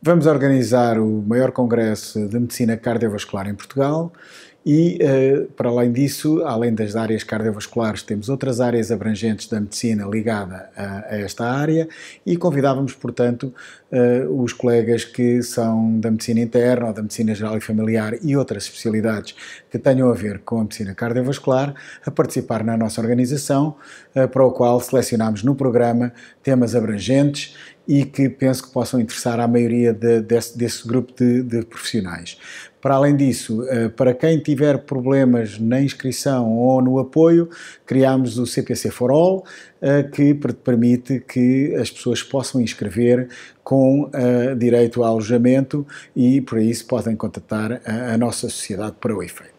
Vamos organizar o maior congresso de medicina cardiovascular em Portugal e, eh, para além disso, além das áreas cardiovasculares, temos outras áreas abrangentes da medicina ligada a, esta área e convidávamos, portanto, eh, os colegas que são da medicina interna ou da medicina geral e familiar e outras especialidades que tenham a ver com a medicina cardiovascular a participar na nossa organização, eh, para o qual selecionámos no programa temas abrangentes e que penso que possam interessar à maioria de, desse, desse, grupo de, de profissionais. Para além disso, eh, para quem tiver problemas na inscrição ou no apoio, criámos o CPC for All, eh, que permite que as pessoas possam inscrever com eh, direito ao alojamento e, por isso, podem contactar a nossa sociedade para o efeito.